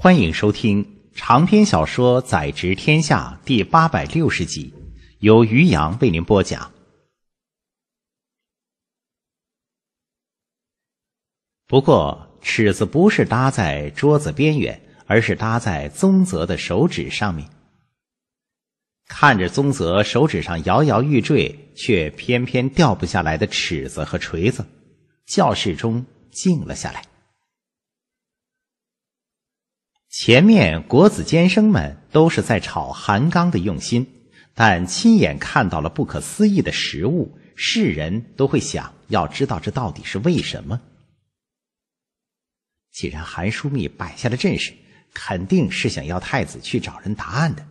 欢迎收听长篇小说《宰执天下》第八百六十集，由于洋为您播讲。不过，尺子不是搭在桌子边缘，而是搭在宗泽的手指上面。看着宗泽手指上摇摇欲坠却偏偏掉不下来的尺子和锤子，教室中静了下来。前面国子监生们都是在炒韩刚的用心，但亲眼看到了不可思议的实物，世人都会想要知道这到底是为什么。既然韩枢密摆下了阵势，肯定是想要太子去找人答案的，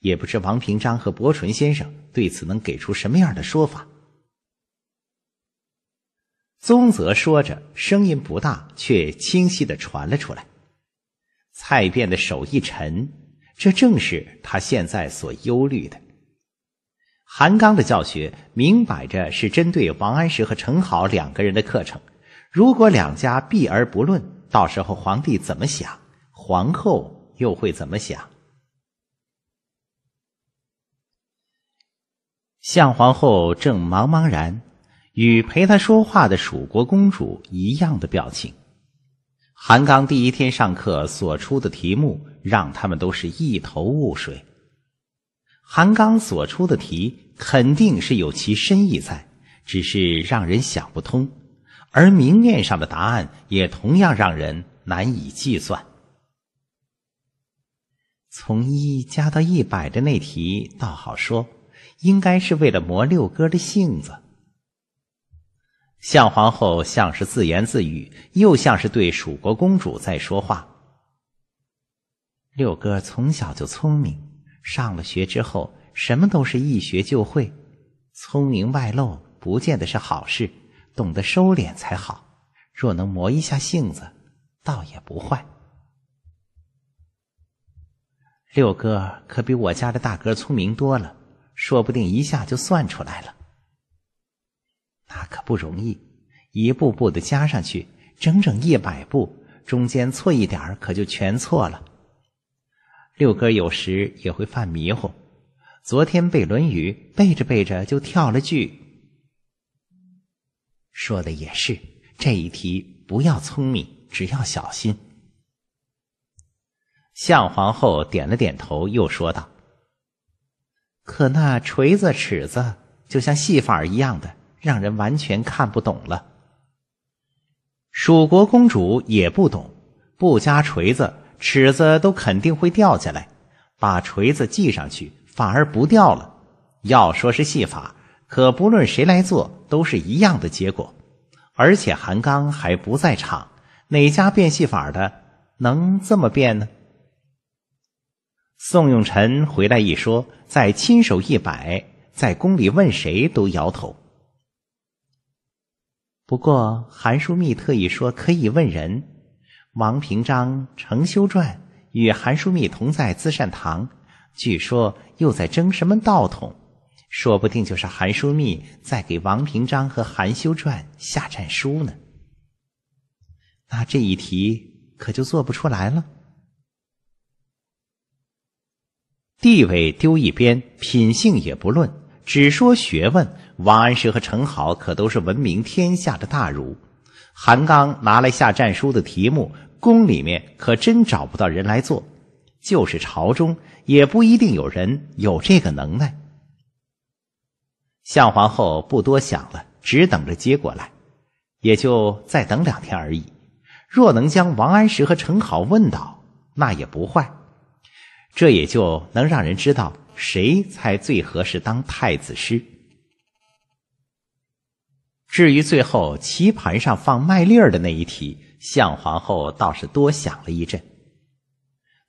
也不知王平章和伯淳先生对此能给出什么样的说法。宗泽说着，声音不大，却清晰的传了出来。蔡卞的手一沉，这正是他现在所忧虑的。韩刚的教学明摆着是针对王安石和陈好两个人的课程，如果两家避而不论，到时候皇帝怎么想，皇后又会怎么想？向皇后正茫茫然，与陪她说话的蜀国公主一样的表情。韩刚第一天上课所出的题目，让他们都是一头雾水。韩刚所出的题肯定是有其深意在，只是让人想不通，而明面上的答案也同样让人难以计算。从一加到一百的那题倒好说，应该是为了磨六哥的性子。向皇后像是自言自语，又像是对蜀国公主在说话。六哥从小就聪明，上了学之后，什么都是一学就会。聪明外露，不见得是好事，懂得收敛才好。若能磨一下性子，倒也不坏。六哥可比我家的大哥聪明多了，说不定一下就算出来了。那可不容易，一步步的加上去，整整一百步，中间错一点可就全错了。六哥有时也会犯迷糊，昨天背《论语》，背着背着就跳了句。说的也是，这一题不要聪明，只要小心。向皇后点了点头，又说道：“可那锤子、尺子，就像戏法一样的。”让人完全看不懂了。蜀国公主也不懂，不加锤子、尺子都肯定会掉下来，把锤子系上去反而不掉了。要说是戏法，可不论谁来做都是一样的结果。而且韩刚还不在场，哪家变戏法的能这么变呢？宋永臣回来一说，再亲手一摆，在宫里问谁都摇头。不过，韩淑密特意说可以问人。王平章程修传与韩淑密同在资善堂，据说又在争什么道统，说不定就是韩淑密在给王平章和韩修传下战书呢。那这一题可就做不出来了。地位丢一边，品性也不论，只说学问。王安石和陈好可都是闻名天下的大儒，韩刚拿来下战书的题目，宫里面可真找不到人来做，就是朝中也不一定有人有这个能耐。向皇后不多想了，只等着结果来，也就再等两天而已。若能将王安石和陈好问倒，那也不坏，这也就能让人知道谁才最合适当太子师。至于最后棋盘上放麦粒儿的那一题，向皇后倒是多想了一阵。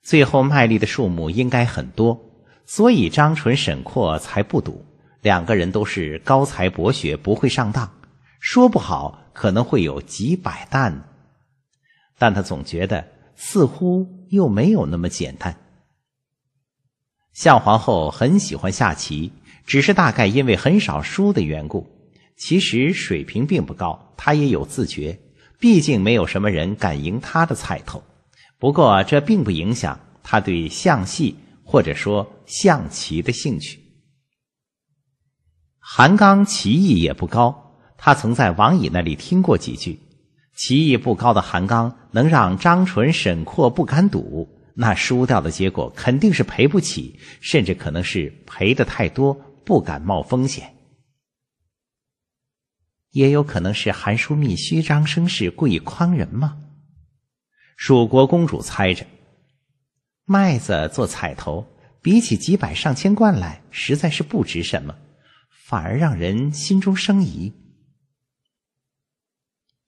最后麦粒的数目应该很多，所以张纯、沈括才不赌。两个人都是高才博学，不会上当。说不好，可能会有几百担。但他总觉得似乎又没有那么简单。向皇后很喜欢下棋，只是大概因为很少输的缘故。其实水平并不高，他也有自觉，毕竟没有什么人敢赢他的彩头。不过这并不影响他对象戏或者说象棋的兴趣。韩刚棋艺也不高，他曾在王乙那里听过几句。棋艺不高的韩刚能让张纯、沈括不敢赌，那输掉的结果肯定是赔不起，甚至可能是赔的太多，不敢冒风险。也有可能是韩书密虚张声势，故意诓人吗？蜀国公主猜着，麦子做彩头，比起几百上千贯来，实在是不值什么，反而让人心中生疑。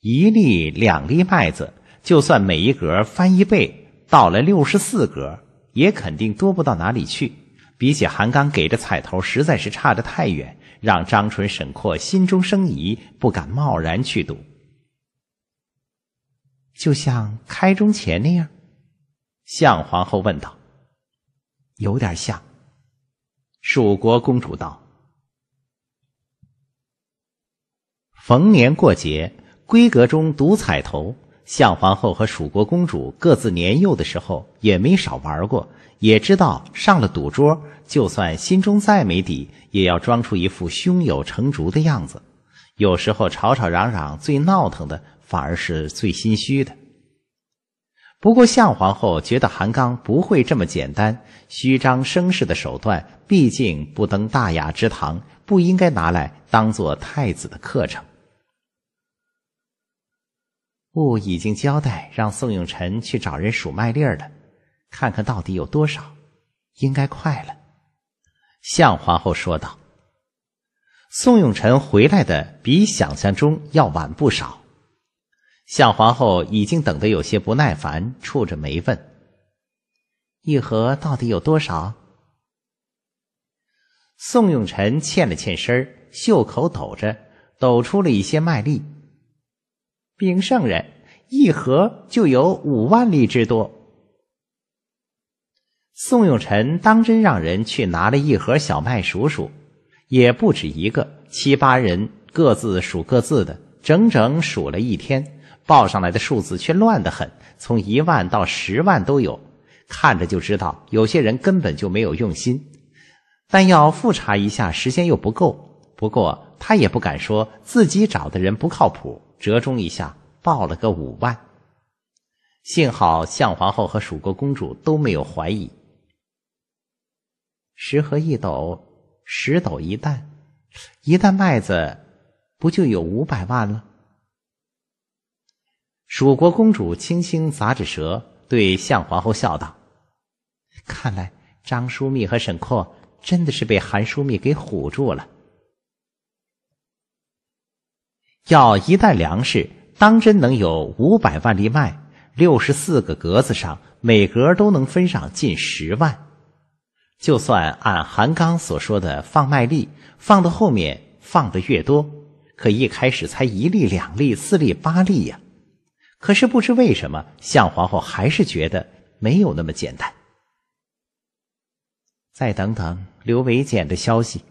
一粒、两粒麦子，就算每一格翻一倍，到了六十四格，也肯定多不到哪里去。比起韩刚给的彩头，实在是差得太远。让张纯、沈括心中生疑，不敢贸然去赌。就像开钟前那样，向皇后问道：“有点像。”蜀国公主道：“逢年过节，闺阁中独彩头。”向皇后和蜀国公主各自年幼的时候，也没少玩过，也知道上了赌桌，就算心中再没底，也要装出一副胸有成竹的样子。有时候吵吵嚷嚷、最闹腾的，反而是最心虚的。不过向皇后觉得韩刚不会这么简单，虚张声势的手段，毕竟不登大雅之堂，不应该拿来当做太子的课程。雾已经交代，让宋永臣去找人数麦粒了，看看到底有多少，应该快了。向皇后说道。宋永臣回来的比想象中要晚不少，向皇后已经等得有些不耐烦，蹙着眉问：“一盒到底有多少？”宋永臣欠了欠身，袖口抖着，抖出了一些麦粒。禀圣人，一盒就有五万粒之多。宋永臣当真让人去拿了一盒小麦数数，也不止一个，七八人各自数各自的，整整数了一天，报上来的数字却乱得很，从一万到十万都有，看着就知道有些人根本就没有用心。但要复查一下，时间又不够。不过他也不敢说自己找的人不靠谱。折中一下，报了个五万。幸好向皇后和蜀国公主都没有怀疑。十合一斗，十斗一担，一担麦子不就有五百万了？蜀国公主轻轻咂着舌，对向皇后笑道：“看来张淑密和沈括真的是被韩淑密给唬住了。”要一袋粮食，当真能有五百万粒麦？六十四个格子上，每格都能分上近十万。就算按韩刚所说的放麦粒，放到后面放的越多，可一开始才一粒、两粒、四粒、八粒呀。可是不知为什么，向皇后还是觉得没有那么简单。再等等，刘维简的消息。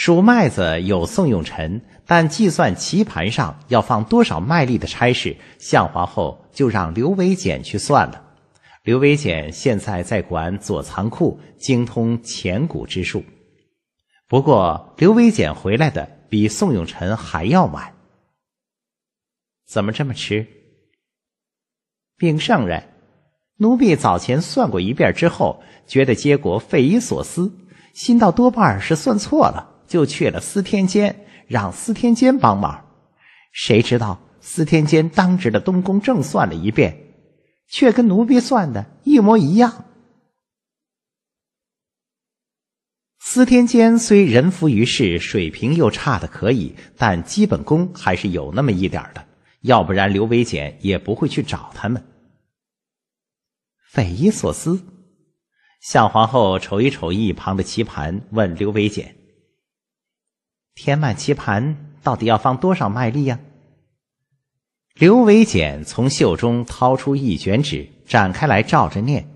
数麦子有宋永臣，但计算棋盘上要放多少麦粒的差事，向皇后就让刘维简去算了。刘维简现在在管左仓库，精通钱谷之术。不过刘维简回来的比宋永臣还要晚。怎么这么迟？禀圣人，奴婢早前算过一遍之后，觉得结果匪夷所思，心到多半是算错了。就去了司天监，让司天监帮忙。谁知道司天监当值的东宫正算了一遍，却跟奴婢算的一模一样。司天监虽人浮于事，水平又差的可以，但基本功还是有那么一点的，要不然刘维简也不会去找他们。匪夷所思，向皇后瞅一瞅一旁的棋盘，问刘维简。天满棋盘到底要放多少麦粒呀？刘伟简从袖中掏出一卷纸，展开来照着念：“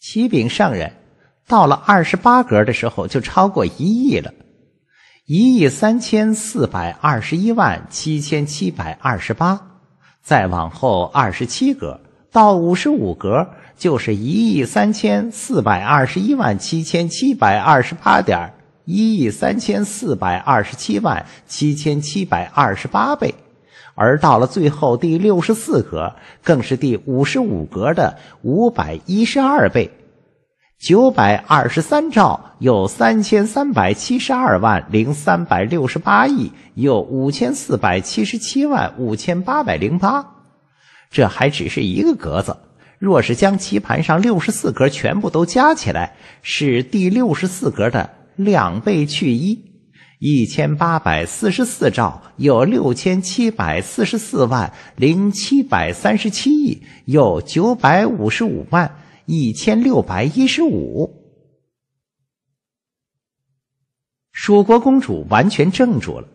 启禀圣人，到了二十八格的时候，就超过一亿了，一亿三千四百二十一万七千七百二十八。再往后二十七格，到五十五格，就是一亿三千四百二十一万七千七百二十八点。”一亿三千四百二十七万七千七百二十八倍，而到了最后第六十四格，更是第五十五格的五百一十二倍，九百二十三兆又三千三百七十二万零三百六十八亿又五千四百七十七万五千八百零八，这还只是一个格子。若是将棋盘上六十四格全部都加起来，是第六十四格的。两倍去一，一千八百四十四兆有六千七百四十四万零七百三十七亿，有九百五十五万一千六百一十五。蜀国公主完全怔住了。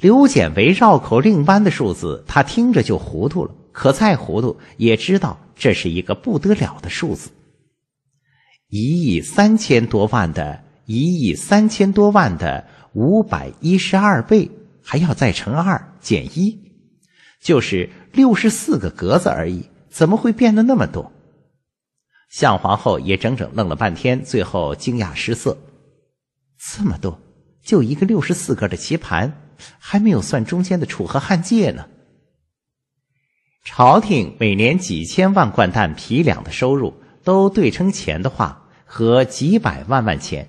刘简围绕口令般的数字，她听着就糊涂了。可再糊涂，也知道这是一个不得了的数字，一亿三千多万的。一亿三千多万的五百一十二倍，还要再乘二减一，就是六十四个格子而已，怎么会变得那么多？向皇后也整整愣了半天，最后惊讶失色：这么多，就一个六十四格的棋盘，还没有算中间的楚河汉界呢。朝廷每年几千万贯担皮两的收入，都对称钱的话，和几百万万钱。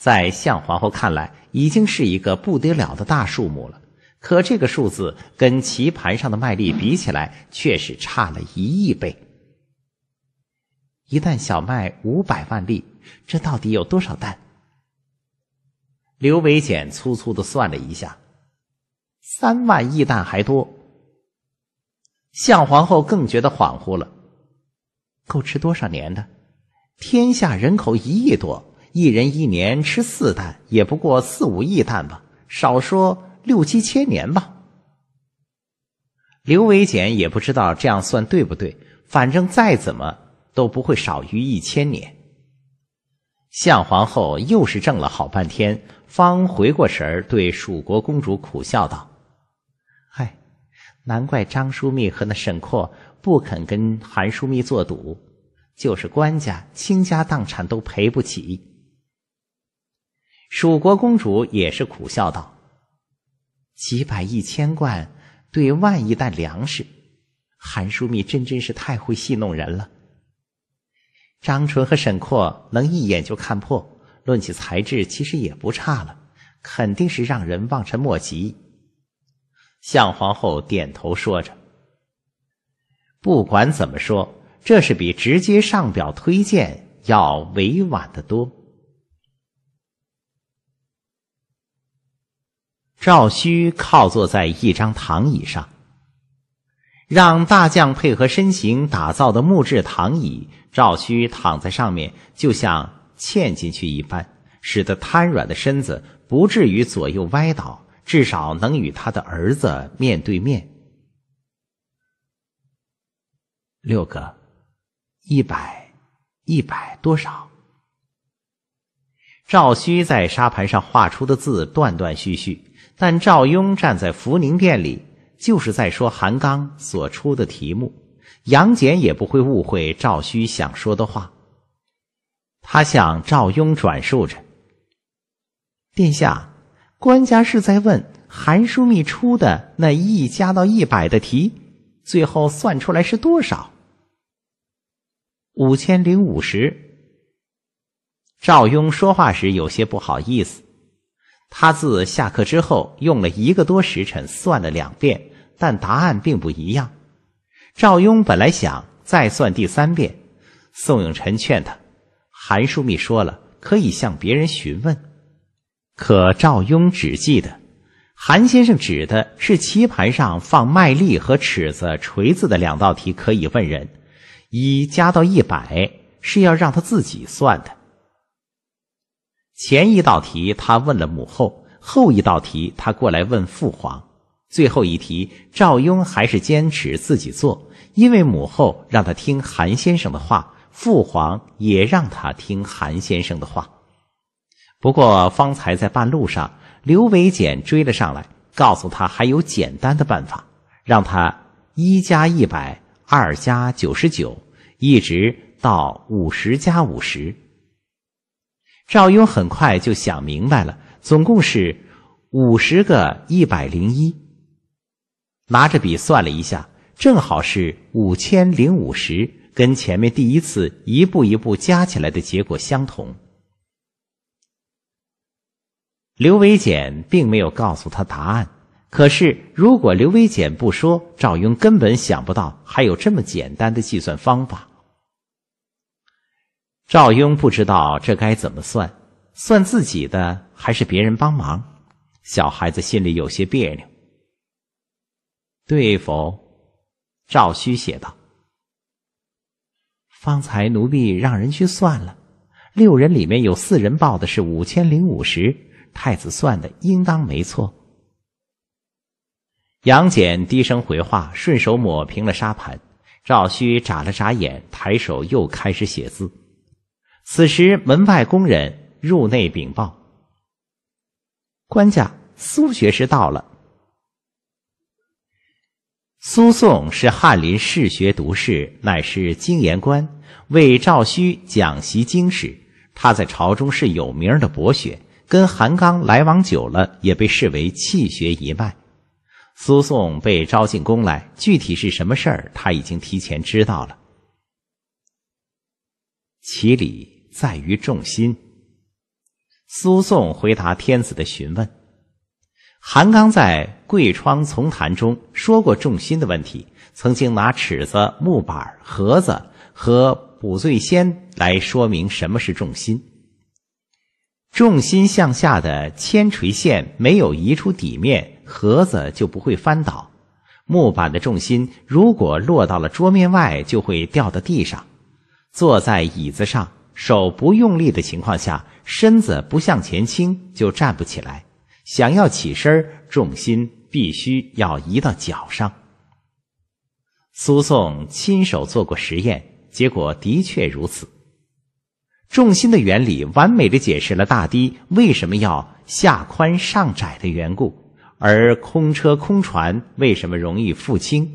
在向皇后看来，已经是一个不得了的大数目了。可这个数字跟棋盘上的麦粒比起来，却是差了一亿倍。一担小麦五百万粒，这到底有多少担？刘伟简粗粗的算了一下，三万亿担还多。向皇后更觉得恍惚了，够吃多少年的？天下人口一亿多。一人一年吃四担，也不过四五亿担吧，少说六七千年吧。刘伟简也不知道这样算对不对，反正再怎么都不会少于一千年。向皇后又是怔了好半天，方回过神儿，对蜀国公主苦笑道：“嗨，难怪张淑密和那沈括不肯跟韩淑密做赌，就是官家倾家荡产都赔不起。”蜀国公主也是苦笑道：“几百亿千贯，对万亿担粮食，韩书密真真是太会戏弄人了。”张纯和沈括能一眼就看破，论起才智，其实也不差了，肯定是让人望尘莫及。向皇后点头说着：“不管怎么说，这是比直接上表推荐要委婉的多。”赵虚靠坐在一张躺椅上，让大将配合身形打造的木质躺椅，赵虚躺在上面就像嵌进去一般，使得瘫软的身子不至于左右歪倒，至少能与他的儿子面对面。六个，一百，一百多少？赵虚在沙盘上画出的字断断续续。但赵雍站在福宁殿里，就是在说韩刚所出的题目，杨戬也不会误会赵顼想说的话。他向赵雍转述着：“殿下，官家是在问韩枢密出的那一加到一百的题，最后算出来是多少？五千零五十。”赵雍说话时有些不好意思。他自下课之后，用了一个多时辰算了两遍，但答案并不一样。赵庸本来想再算第三遍，宋永臣劝他：“韩枢密说了，可以向别人询问。”可赵庸只记得，韩先生指的是棋盘上放麦粒和尺子、锤子的两道题可以问人，一加到一百是要让他自己算的。前一道题他问了母后，后一道题他过来问父皇，最后一题赵雍还是坚持自己做，因为母后让他听韩先生的话，父皇也让他听韩先生的话。不过方才在半路上，刘维简追了上来，告诉他还有简单的办法，让他一加一百，二加九十九，一直到五十加五十。赵雍很快就想明白了，总共是五十个一百零一，拿着笔算了一下，正好是五千零五十，跟前面第一次一步一步加起来的结果相同。刘维简并没有告诉他答案，可是如果刘维简不说，赵雍根本想不到还有这么简单的计算方法。赵雍不知道这该怎么算，算自己的还是别人帮忙？小孩子心里有些别扭。对否？赵虚写道：“方才奴婢让人去算了，六人里面有四人报的是五千零五十，太子算的应当没错。”杨戬低声回话，顺手抹平了沙盘。赵虚眨了眨眼，抬手又开始写字。此时，门外工人入内禀报：“官家，苏学士到了。”苏颂是翰林士学读士，乃是经言官，为赵顼讲习经史。他在朝中是有名的博学，跟韩刚来往久了，也被视为气学一脉。苏颂被招进宫来，具体是什么事儿，他已经提前知道了。其里。在于重心。苏颂回答天子的询问。韩刚在《贵窗丛谈》中说过重心的问题，曾经拿尺子、木板、盒子和卜醉仙来说明什么是重心。重心向下的铅垂线没有移出底面，盒子就不会翻倒；木板的重心如果落到了桌面外，就会掉到地上。坐在椅子上。手不用力的情况下，身子不向前倾就站不起来。想要起身，重心必须要移到脚上。苏颂亲手做过实验，结果的确如此。重心的原理完美的解释了大堤为什么要下宽上窄的缘故，而空车空船为什么容易负轻，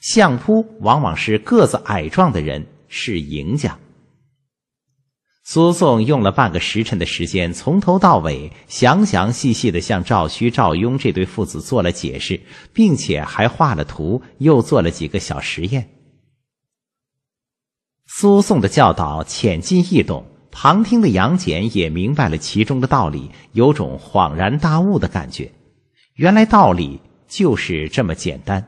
相扑往往是个子矮壮的人是赢家。苏颂用了半个时辰的时间，从头到尾详详细细的向赵顼、赵雍这对父子做了解释，并且还画了图，又做了几个小实验。苏颂的教导浅近易懂，旁听的杨戬也明白了其中的道理，有种恍然大悟的感觉。原来道理就是这么简单。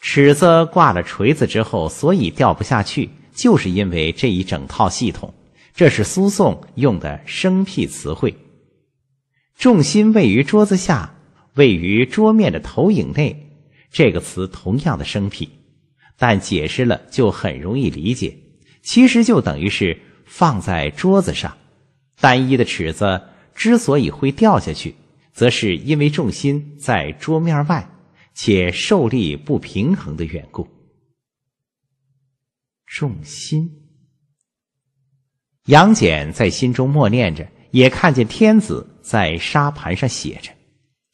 尺子挂了锤子之后，所以掉不下去。就是因为这一整套系统，这是苏颂用的生僻词汇。重心位于桌子下，位于桌面的投影内。这个词同样的生僻，但解释了就很容易理解。其实就等于是放在桌子上。单一的尺子之所以会掉下去，则是因为重心在桌面外，且受力不平衡的缘故。重心。杨戬在心中默念着，也看见天子在沙盘上写着。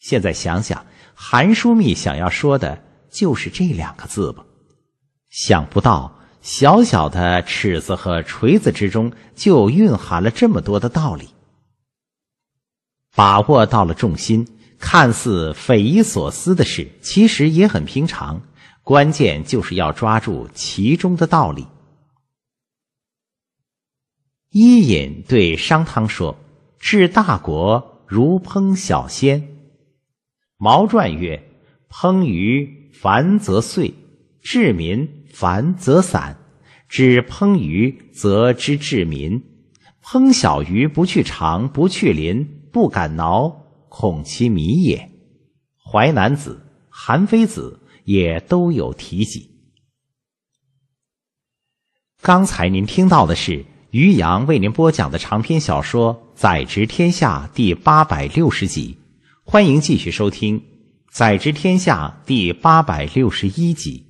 现在想想，韩书密想要说的就是这两个字吧？想不到小小的尺子和锤子之中，就蕴含了这么多的道理。把握到了重心，看似匪夷所思的事，其实也很平常。关键就是要抓住其中的道理。伊尹对商汤说：“治大国如烹小鲜。”《毛传》曰：“烹鱼繁则碎，治民繁则散。知烹鱼则知治民。烹小鱼不去尝，不去鳞，不敢挠，恐其迷也。”《淮南子》《韩非子》。也都有提及。刚才您听到的是于洋为您播讲的长篇小说《宰执天下》第八百六十集，欢迎继续收听《宰执天下》第八百六十一集。